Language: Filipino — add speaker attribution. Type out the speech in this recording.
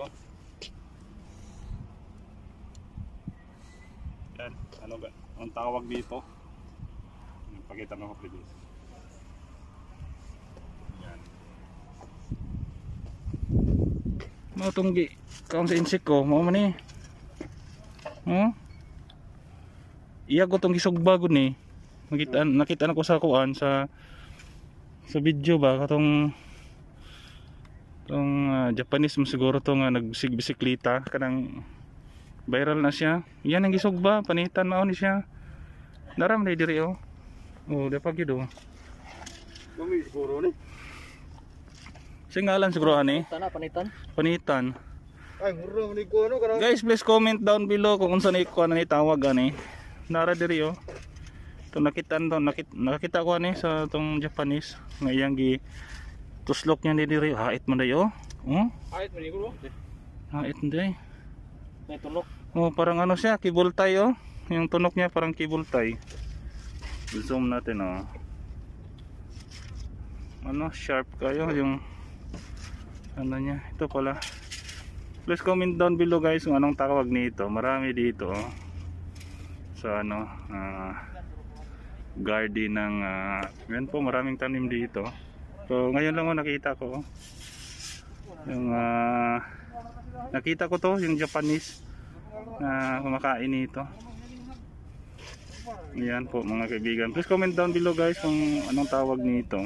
Speaker 1: oh. Yan, ano ba? Ang tawag dito. Pakita mo ko please. Yan. Mau tunggi kaung sa insik ko, mau ni. Oh. Iya ko tong gisugba gud ni. Nakita nakita na ko sa kuan sa sa video ba katong tong Japanese mo siguro to nga nagbisikleta kanang viral na siya yan ang isog ba panitan mao ni siya naram na diri oh oh dapat gyud oh Mami siguro ni Singalan siguro ani Tana panitan panitan Ay murro ni ko ano karang Guys please comment down below kung unsa ni ko ani tawag ani Nara diri oh to nakita to nakita, nakita ko ani sa tong Japanese ngayang gi tuslok niya ni diri hait man dayo Oh? Hmm? Ait man siguro. Ait hindi. May tunok. Oh, parang ano siya, kibultay oh. Yung tunok niya parang kibultay. Zoom natin oh. Ano, sharp kayo yung ano niya. Ito pala. Please comment down below guys kung anong tawag nito. Marami dito oh. So ano, uh, garden ng uh, ah, yan po maraming tanim dito. So ngayon lang ako nakita ko oh yung uh, nakita ko to yung Japanese na uh, kumakain nito ayan po mga kaibigan please comment down below guys kung anong tawag nito